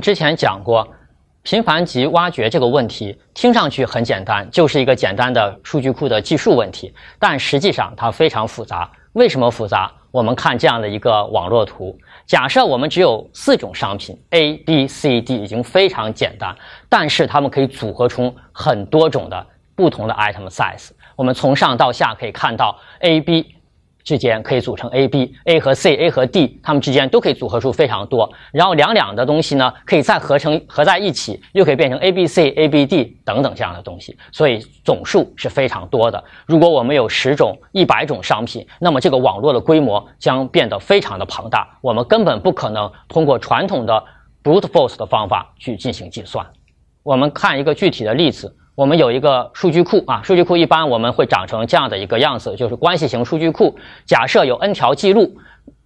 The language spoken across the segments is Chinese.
之前讲过，频繁级挖掘这个问题听上去很简单，就是一个简单的数据库的技术问题，但实际上它非常复杂。为什么复杂？我们看这样的一个网络图，假设我们只有四种商品 A、B、C、D，已经非常简单，但是它们可以组合出很多种的不同的 item size。我们从上到下可以看到 A、B。之间可以组成 AB，A 和 C，A 和 D，它们之间都可以组合出非常多。然后两两的东西呢，可以再合成合在一起，又可以变成 ABC，ABD 等等这样的东西，所以总数是非常多的。如果我们有十种、一百种商品，那么这个网络的规模将变得非常的庞大，我们根本不可能通过传统的 Brute Force 的方法去进行计算。我们看一个具体的例子。我们有一个数据库啊，数据库一般我们会长成这样的一个样子，就是关系型数据库。假设有 n 条记录，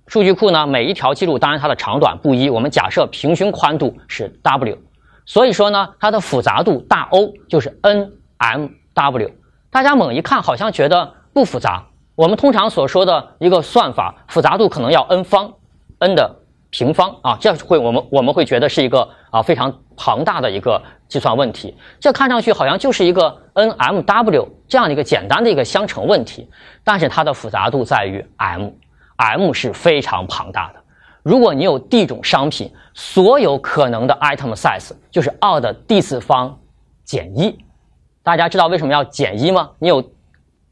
数据库呢每一条记录当然它的长短不一，我们假设平均宽度是 w，所以说呢它的复杂度大 O 就是 n m w。大家猛一看好像觉得不复杂，我们通常所说的一个算法复杂度可能要 n 方，n 的。平方啊，这会我们我们会觉得是一个啊非常庞大的一个计算问题。这看上去好像就是一个 n m w 这样的一个简单的一个相乘问题，但是它的复杂度在于 m，m 是非常庞大的。如果你有 d 种商品，所有可能的 item size 就是二的 d 次方减一。大家知道为什么要减一吗？你有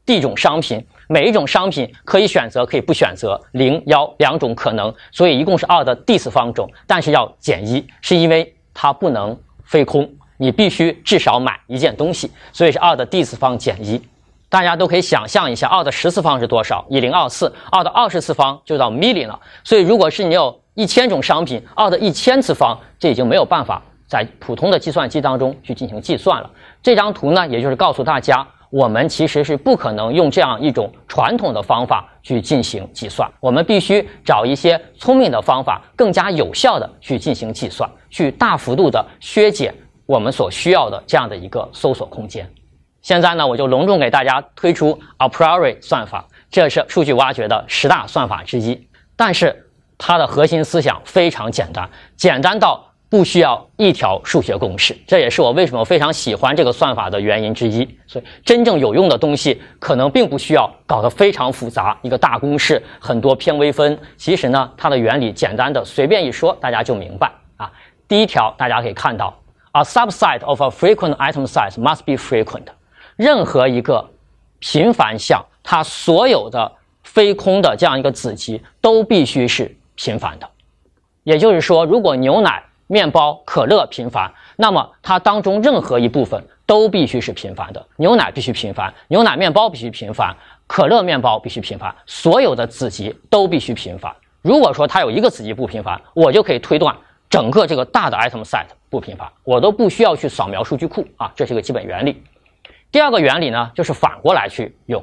d 种商品。每一种商品可以选择，可以不选择，零幺两种可能，所以一共是二的第次方种，但是要减一，是因为它不能飞空，你必须至少买一件东西，所以是二的第次方减一。大家都可以想象一下，二的十次方是多少？一零二四，二的二十次方就到 m i l l i 了。所以如果是你有一千种商品，二的一千次方，这已经没有办法在普通的计算机当中去进行计算了。这张图呢，也就是告诉大家。我们其实是不可能用这样一种传统的方法去进行计算，我们必须找一些聪明的方法，更加有效的去进行计算，去大幅度的削减我们所需要的这样的一个搜索空间。现在呢，我就隆重给大家推出 Apriori 算法，这是数据挖掘的十大算法之一。但是它的核心思想非常简单，简单到。不需要一条数学公式，这也是我为什么非常喜欢这个算法的原因之一。所以，真正有用的东西可能并不需要搞得非常复杂，一个大公式，很多偏微分。其实呢，它的原理简单的随便一说，大家就明白啊。第一条，大家可以看到，a subset of a frequent item s i z e must be frequent。任何一个频繁项，它所有的非空的这样一个子集都必须是频繁的。也就是说，如果牛奶。面包、可乐频繁，那么它当中任何一部分都必须是频繁的。牛奶必须频繁，牛奶面包必须频繁，可乐面包必须频繁，所有的子集都必须频繁。如果说它有一个子集不频繁，我就可以推断整个这个大的 item set 不频繁，我都不需要去扫描数据库啊，这是个基本原理。第二个原理呢，就是反过来去用。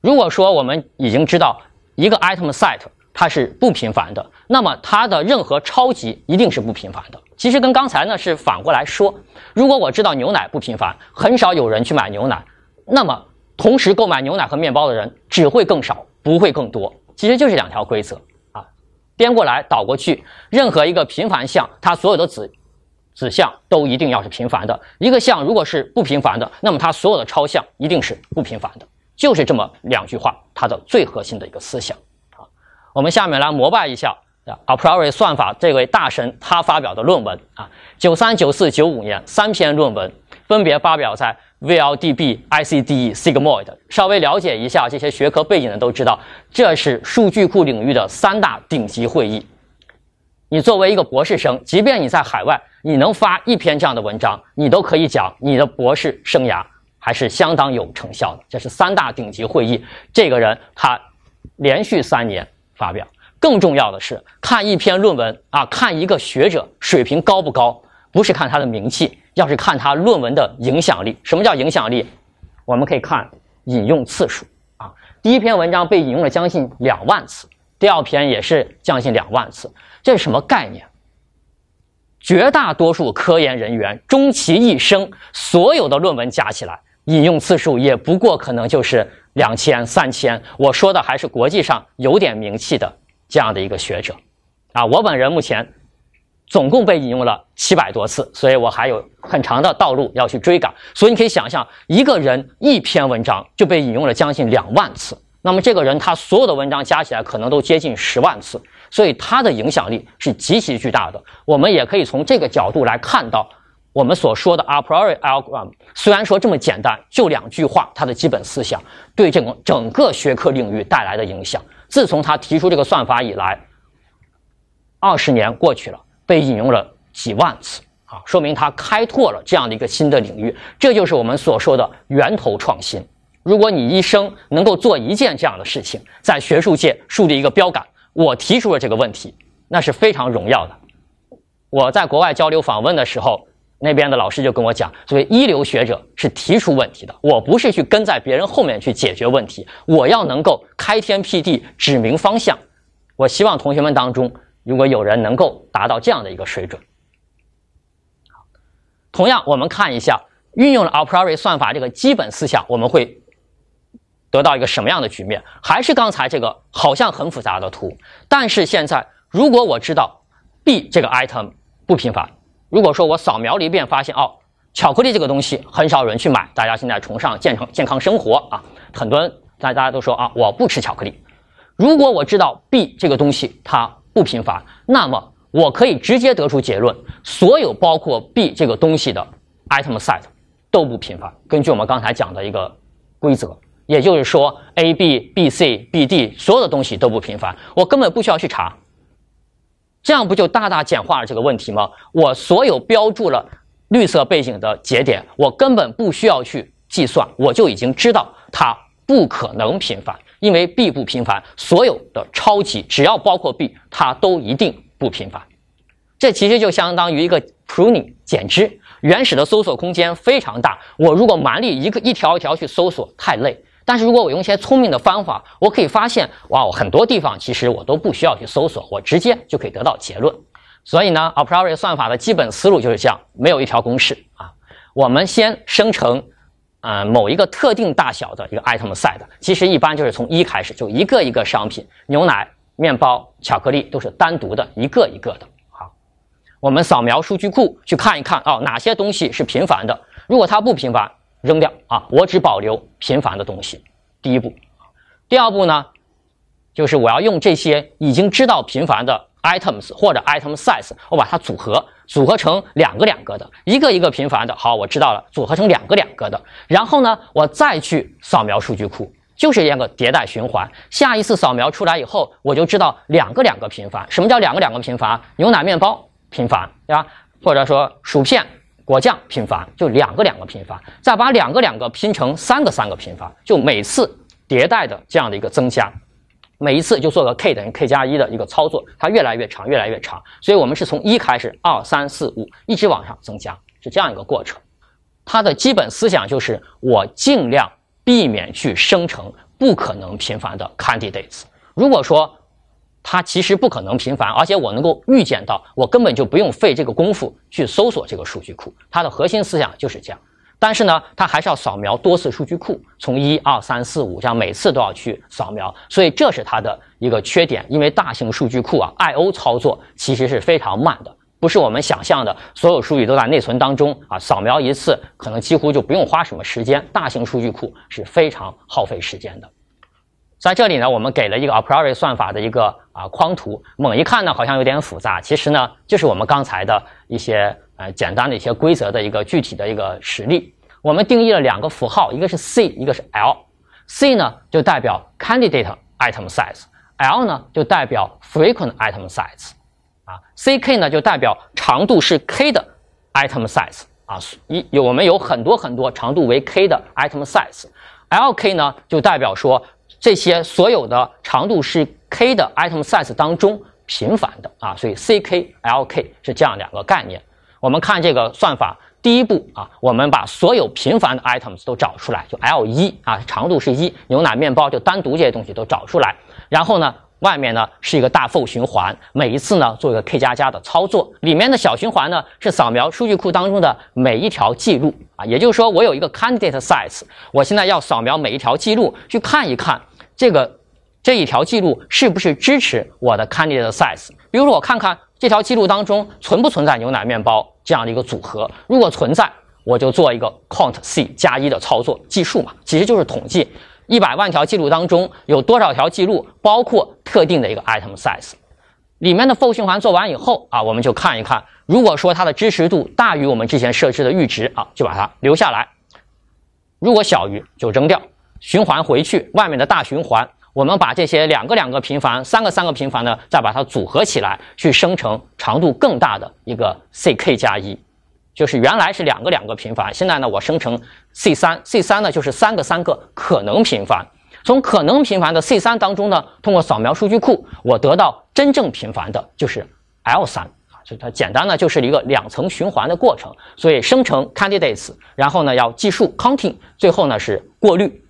如果说我们已经知道一个 item set。它是不平凡的，那么它的任何超级一定是不平凡的。其实跟刚才呢是反过来说，如果我知道牛奶不平凡，很少有人去买牛奶，那么同时购买牛奶和面包的人只会更少，不会更多。其实就是两条规则啊，颠过来倒过去，任何一个平凡项，它所有的子子项都一定要是平凡的。一个项如果是不平凡的，那么它所有的超项一定是不平凡的。就是这么两句话，它的最核心的一个思想。我们下面来膜拜一下啊 a p r r o r i 算法这位大神，他发表的论文啊，九三、九四、九五年三篇论文分别发表在 VLDB、ICDE、SIGMOD i。稍微了解一下这些学科背景的都知道，这是数据库领域的三大顶级会议。你作为一个博士生，即便你在海外，你能发一篇这样的文章，你都可以讲你的博士生涯还是相当有成效的。这是三大顶级会议，这个人他连续三年。发表更重要的是看一篇论文啊，看一个学者水平高不高，不是看他的名气，要是看他论文的影响力。什么叫影响力？我们可以看引用次数啊。第一篇文章被引用了将近两万次，第二篇也是将近两万次。这是什么概念？绝大多数科研人员终其一生，所有的论文加起来，引用次数也不过可能就是。两千、三千，我说的还是国际上有点名气的这样的一个学者，啊，我本人目前总共被引用了七百多次，所以我还有很长的道路要去追赶。所以你可以想象，一个人一篇文章就被引用了将近两万次，那么这个人他所有的文章加起来可能都接近十万次，所以他的影响力是极其巨大的。我们也可以从这个角度来看到。我们所说的 A priori algorithm，虽然说这么简单，就两句话，它的基本思想对整个整个学科领域带来的影响，自从他提出这个算法以来，二十年过去了，被引用了几万次啊，说明他开拓了这样的一个新的领域。这就是我们所说的源头创新。如果你一生能够做一件这样的事情，在学术界树立一个标杆，我提出了这个问题，那是非常荣耀的。我在国外交流访问的时候。那边的老师就跟我讲，作为一流学者是提出问题的，我不是去跟在别人后面去解决问题，我要能够开天辟地，指明方向。我希望同学们当中，如果有人能够达到这样的一个水准。好，同样我们看一下，运用了 apriori 算法这个基本思想，我们会得到一个什么样的局面？还是刚才这个好像很复杂的图，但是现在如果我知道 b 这个 item 不频繁。如果说我扫描了一遍，发现哦，巧克力这个东西很少有人去买，大家现在崇尚健康健康生活啊，很多人大大家都说啊，我不吃巧克力。如果我知道 B 这个东西它不频繁，那么我可以直接得出结论，所有包括 B 这个东西的 item set 都不频繁。根据我们刚才讲的一个规则，也就是说 A B B C B D 所有的东西都不频繁，我根本不需要去查。这样不就大大简化了这个问题吗？我所有标注了绿色背景的节点，我根本不需要去计算，我就已经知道它不可能频繁，因为 b 不频繁，所有的超级只要包括 b，它都一定不频繁。这其实就相当于一个 pruning 减脂，原始的搜索空间非常大，我如果蛮力一个一条一条去搜索，太累。但是如果我用一些聪明的方法，我可以发现，哇，我很多地方其实我都不需要去搜索，我直接就可以得到结论。所以呢，apriori 算法的基本思路就是这样，没有一条公式啊，我们先生成，呃，某一个特定大小的一个 item set，其实一般就是从一开始就一个一个商品，牛奶、面包、巧克力都是单独的一个一个的。好，我们扫描数据库去看一看哦，哪些东西是频繁的，如果它不频繁。扔掉啊！我只保留频繁的东西。第一步，第二步呢，就是我要用这些已经知道频繁的 items 或者 item size，我把它组合，组合成两个两个的，一个一个频繁的。好，我知道了，组合成两个两个的。然后呢，我再去扫描数据库，就是这样个迭代循环。下一次扫描出来以后，我就知道两个两个频繁。什么叫两个两个频繁？牛奶面包频繁，对吧？或者说薯片。果酱拼法就两个两个拼法，再把两个两个拼成三个三个拼法，就每次迭代的这样的一个增加，每一次就做个 k 等于 k 加一的一个操作，它越来越长越来越长，所以我们是从一开始二三四五一直往上增加，是这样一个过程。它的基本思想就是我尽量避免去生成不可能频繁的 candidates。如果说它其实不可能频繁，而且我能够预见到，我根本就不用费这个功夫去搜索这个数据库。它的核心思想就是这样，但是呢，它还是要扫描多次数据库，从一、二、三、四、五这样每次都要去扫描，所以这是它的一个缺点。因为大型数据库啊，I/O 操作其实是非常慢的，不是我们想象的所有数据都在内存当中啊，扫描一次可能几乎就不用花什么时间。大型数据库是非常耗费时间的。在这里呢，我们给了一个 apriori 算法的一个啊框图，猛一看呢好像有点复杂，其实呢就是我们刚才的一些呃简单的一些规则的一个具体的一个实例。我们定义了两个符号，一个是 c，一个是 l。c 呢就代表 candidate item size，l 呢就代表 frequent item size，啊，c k 呢就代表长度是 k 的 item size 啊，一有我们有很多很多长度为 k 的 item size，l k 呢就代表说。这些所有的长度是 k 的 item size 当中频繁的啊，所以 c k l k 是这样两个概念。我们看这个算法，第一步啊，我们把所有频繁的 items 都找出来，就 l 一啊，长度是一，牛奶面包就单独这些东西都找出来。然后呢，外面呢是一个大 for 循环，每一次呢做一个 k 加加的操作，里面的小循环呢是扫描数据库当中的每一条记录啊，也就是说我有一个 candidate size，我现在要扫描每一条记录去看一看。这个这一条记录是不是支持我的 candidate size？比如说，我看看这条记录当中存不存在牛奶面包这样的一个组合。如果存在，我就做一个 count c 加一的操作，计数嘛，其实就是统计一百万条记录当中有多少条记录包括特定的一个 item size。里面的 for 循环做完以后啊，我们就看一看，如果说它的支持度大于我们之前设置的阈值啊，就把它留下来；如果小于，就扔掉。循环回去，外面的大循环，我们把这些两个两个平凡、三个三个平凡的，再把它组合起来，去生成长度更大的一个 c k 加一，就是原来是两个两个平凡，现在呢我生成 c 三，c 三呢就是三个三个可能平凡，从可能平凡的 c 三当中呢，通过扫描数据库，我得到真正平凡的就是 l 三啊，所以它简单呢就是一个两层循环的过程，所以生成 candidates，然后呢要计数 counting，最后呢是过滤。